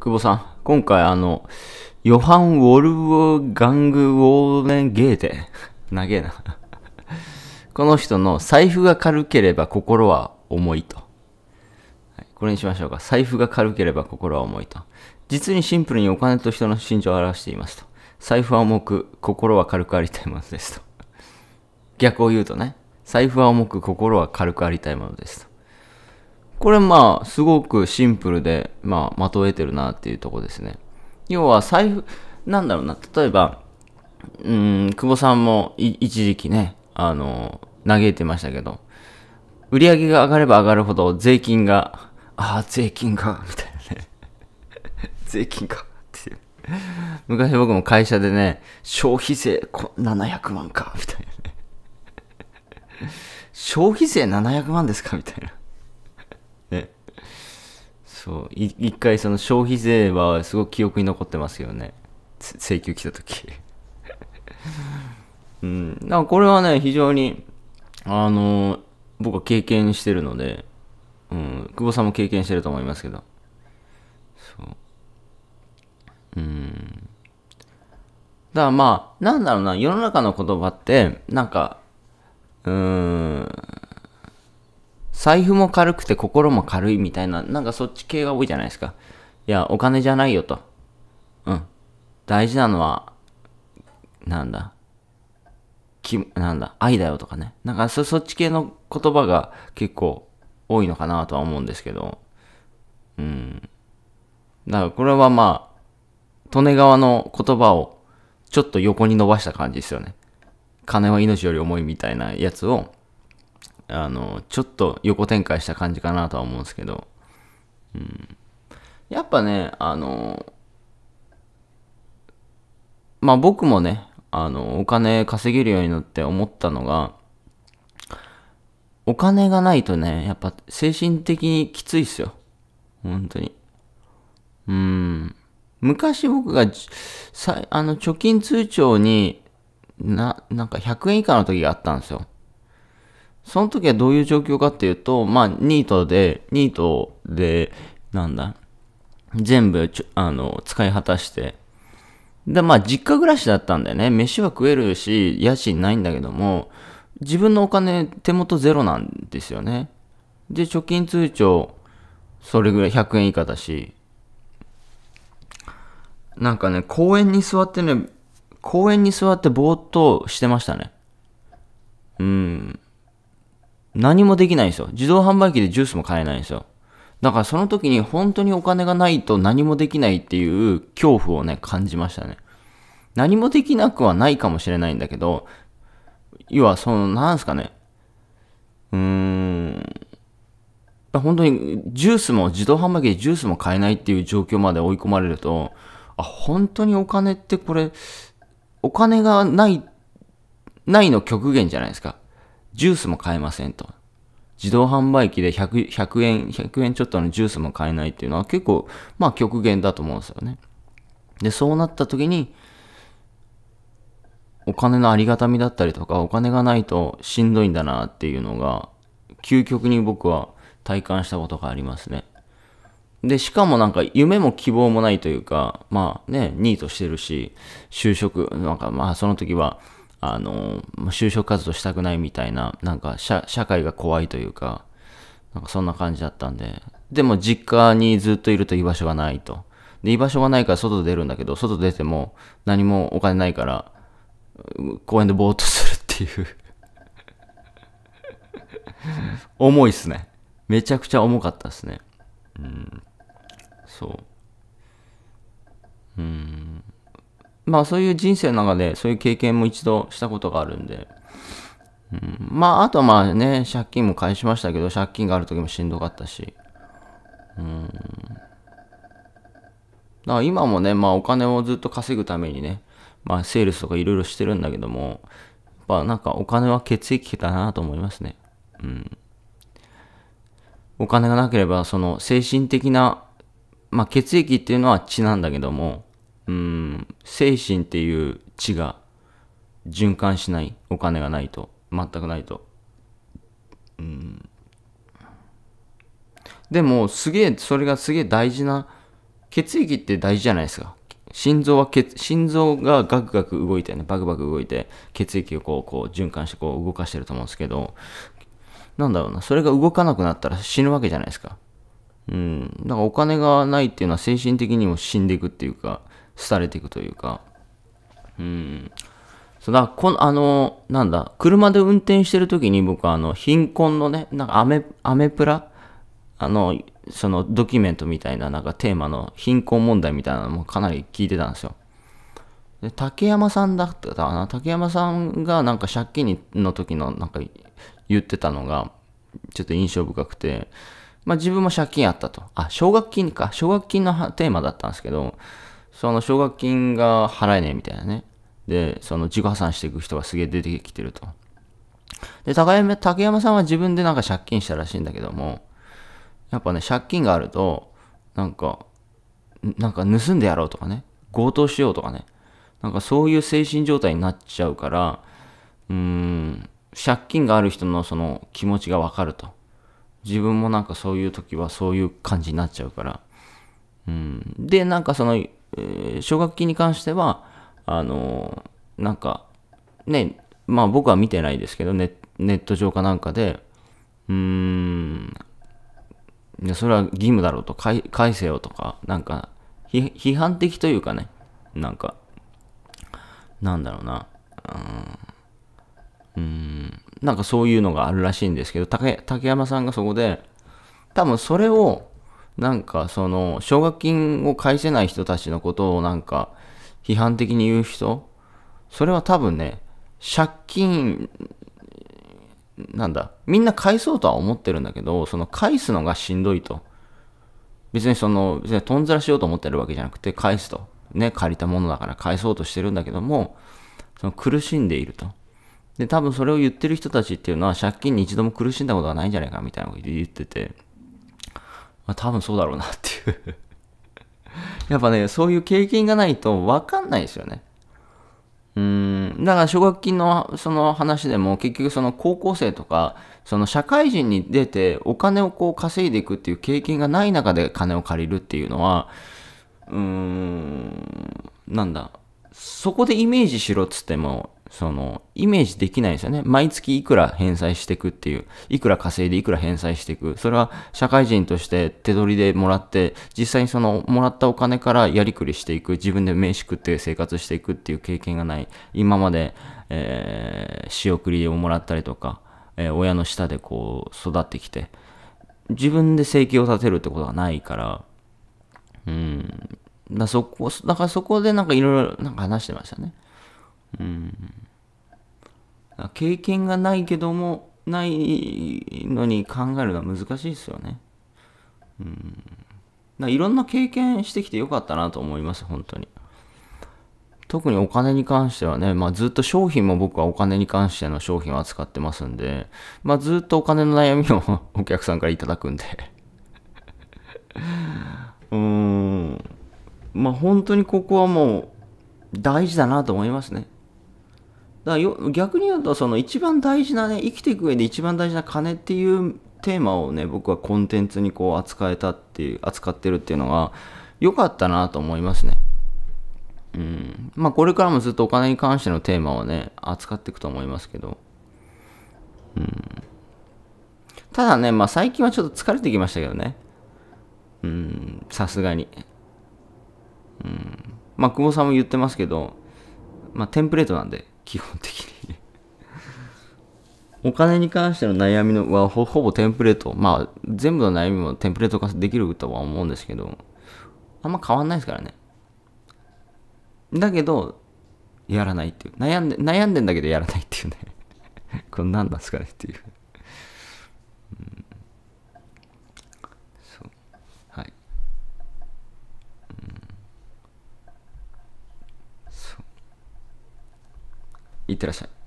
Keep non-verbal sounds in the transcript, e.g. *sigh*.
久保さん、今回あの、ヨハン・ウォルウ・ガング・ウォーレン・ゲーテ。*laughs* 長えな *laughs* この人の財布が軽ければ心は重いと。これにしましょうか。財布が軽ければ心は重いと。実にシンプルにお金と人の心情を表していますと。財布は重く、心は軽くありたいものですと。逆を言うとね、財布は重く、心は軽くありたいものですと。これまあ、すごくシンプルで、まあ、まとえてるなっていうとこですね。要は、財布、なんだろうな、例えば、うん、久保さんも一時期ね、あの、嘆いてましたけど、売り上げが上がれば上がるほど税金が、ああ、税金が、みたいなね。*laughs* 税金か、っていう。昔僕も会社でね、消費税700万か、みたいなね。消費税700万ですかみたいな。ね。そう。一回その消費税はすごく記憶に残ってますよね。請求来た時 *laughs* うん。だからこれはね、非常に、あの、僕は経験してるので、うん、久保さんも経験してると思いますけど。そう。うん。だからまあ、なんだろうな、世の中の言葉って、なんか、うーん、財布も軽くて心も軽いみたいな、なんかそっち系が多いじゃないですか。いや、お金じゃないよと。うん。大事なのは、なんだ。き、なんだ、愛だよとかね。なんかそ、そっち系の言葉が結構多いのかなとは思うんですけど。うん。だからこれはまあ、利根川の言葉をちょっと横に伸ばした感じですよね。金は命より重いみたいなやつを、あの、ちょっと横展開した感じかなとは思うんですけど、うん。やっぱね、あの、まあ僕もね、あの、お金稼げるようになって思ったのが、お金がないとね、やっぱ精神的にきついっすよ。本当に。うん。昔僕が、さあの、貯金通帳に、な、なんか100円以下の時があったんですよ。その時はどういう状況かっていうと、まあ、ニートで、ニートで、なんだ、全部あの、使い果たして、で、まあ、実家暮らしだったんだよね。飯は食えるし、家賃ないんだけども、自分のお金、手元ゼロなんですよね。で、貯金通帳、それぐらい100円以下だし、なんかね、公園に座ってね、公園に座ってぼーっとしてましたね。うん。何もできないんですよ。自動販売機でジュースも買えないんですよ。だからその時に本当にお金がないと何もできないっていう恐怖をね、感じましたね。何もできなくはないかもしれないんだけど、要はその、なんすかね。うーん。本当にジュースも、自動販売機でジュースも買えないっていう状況まで追い込まれると、あ、本当にお金ってこれ、お金がない、ないの極限じゃないですか。ジュースも買えませんと。自動販売機で 100, 100円、100円ちょっとのジュースも買えないっていうのは結構、まあ極限だと思うんですよね。で、そうなった時に、お金のありがたみだったりとか、お金がないとしんどいんだなっていうのが、究極に僕は体感したことがありますね。で、しかもなんか夢も希望もないというか、まあね、ニートしてるし、就職、なんかまあその時は、あの、就職活動したくないみたいな、なんか社会が怖いというか、なんかそんな感じだったんで、でも実家にずっといると居場所がないと。で、居場所がないから外出るんだけど、外出ても何もお金ないから、公園でぼーっとするっていう重いっすね。めちゃくちゃ重かったっすね。うん。そう。うん。まあそういう人生の中でそういう経験も一度したことがあるんで、うん、まああとまあね、借金も返しましたけど、借金がある時もしんどかったし、うん。だから今もね、まあお金をずっと稼ぐためにね、まあセールスとかいろいろしてるんだけども、やっぱなんかお金は血液だなと思いますね。うん。お金がなければ、その精神的な、まあ血液っていうのは血なんだけども、うん、精神っていう血が循環しない、お金がないと、全くないと。うん、でも、すげえ、それがすげえ大事な、血液って大事じゃないですか。心臓は血、心臓がガクガク動いてね、バクバク動いて、血液をこう、こう循環してこう動かしてると思うんですけど、なんだろうな、それが動かなくなったら死ぬわけじゃないですか。うん。だからお金がないっていうのは精神的にも死んでいくっていうか、廃れていくというか、うん。そうだこの、あの、なんだ、車で運転してる時に僕はあの、貧困のね、なんかアメ、アメプラあの、そのドキュメントみたいな、なんかテーマの貧困問題みたいなのもかなり聞いてたんですよ。で竹山さんだったかな竹山さんがなんか借金の時のなんか言ってたのがちょっと印象深くて、まあ自分も借金あったと。あ、奨学金か。奨学金のテーマだったんですけど、その奨学金が払えねえみたいなね。で、その自己破産していく人がすげえ出てきてると。で、高山、竹山さんは自分でなんか借金したらしいんだけども、やっぱね、借金があると、なんか、なんか盗んでやろうとかね、強盗しようとかね、なんかそういう精神状態になっちゃうから、うーん、借金がある人のその気持ちがわかると。自分もなんかそういう時はそういう感じになっちゃうから。うん。で、なんかそのえ奨、ー、学金に関しては、あのー、なんか、ね、まあ僕は見てないですけど、ね、ネット上かなんかで、うーん、それは義務だろうと、返せよとか、なんか、批判的というかね、なんか、なんだろうな、うん、なんかそういうのがあるらしいんですけど、竹山さんがそこで、多分それを、なんかその奨学金を返せない人たちのことをなんか批判的に言う人それは多分ね借金なんだみんな返そうとは思ってるんだけどその返すのがしんどいと別にその別にとんざらしようと思ってるわけじゃなくて返すとね借りたものだから返そうとしてるんだけどもその苦しんでいるとで多分それを言ってる人たちっていうのは借金に一度も苦しんだことがないんじゃないかみたいなこと言っててまあ、多分そうだろうなっていう *laughs* やっぱね、そういう経験がないと分かんないですよね。うん、だから奨学金のその話でも結局その高校生とか、その社会人に出てお金をこう稼いでいくっていう経験がない中で金を借りるっていうのは、うーん、なんだ、そこでイメージしろっつっても、その、イメージできないんですよね。毎月いくら返済していくっていう、いくら稼いでいくら返済していく。それは社会人として手取りでもらって、実際にその、もらったお金からやりくりしていく、自分で飯食って生活していくっていう経験がない。今まで、えー、仕送りをもらったりとか、えー、親の下でこう、育ってきて、自分で生計を立てるってことがないから、うん、だそこ、だからそこでなんかいろいろなんか話してましたね。うん経験がないけどもないのに考えるのは難しいですよねうんいろんな経験してきてよかったなと思います本当に特にお金に関してはね、まあ、ずっと商品も僕はお金に関しての商品を扱ってますんで、まあ、ずっとお金の悩みをお客さんからいただくんで *laughs* うーんまあ本当にここはもう大事だなと思いますねだよ逆に言うとその一番大事なね生きていく上で一番大事な金っていうテーマをね僕はコンテンツにこう扱えたっていう扱ってるっていうのが良かったなと思いますね。うん、まあこれからもずっとお金に関してのテーマをね扱っていくと思いますけど、うん、ただねまあ最近はちょっと疲れてきましたけどねうんさすがに、うん、まあ久保さんも言ってますけどまあテンプレートなんで基本的にお金に関しての悩みのはほぼテンプレート。まあ、全部の悩みもテンプレート化できるとは思うんですけど、あんま変わんないですからね。だけど、やらないっていう。悩んで、悩んでんだけどやらないっていうねこれ何なんですかねっていういってらっしゃい。